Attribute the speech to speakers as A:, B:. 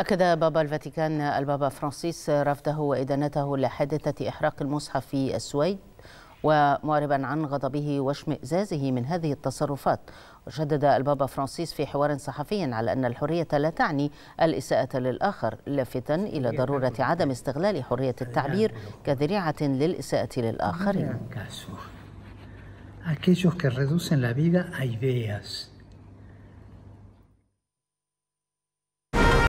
A: أكد بابا الفاتيكان البابا فرانسيس رفضه وإدانته لحادثة إحراق المصحف في السويد ومعربا عن غضبه واشمئزازه من هذه التصرفات وشدد البابا فرانسيس في حوار صحفي على أن الحرية لا تعني الإساءة للآخر لافتا إلى ضرورة عدم استغلال حرية التعبير كذريعة للإساءة للآخرين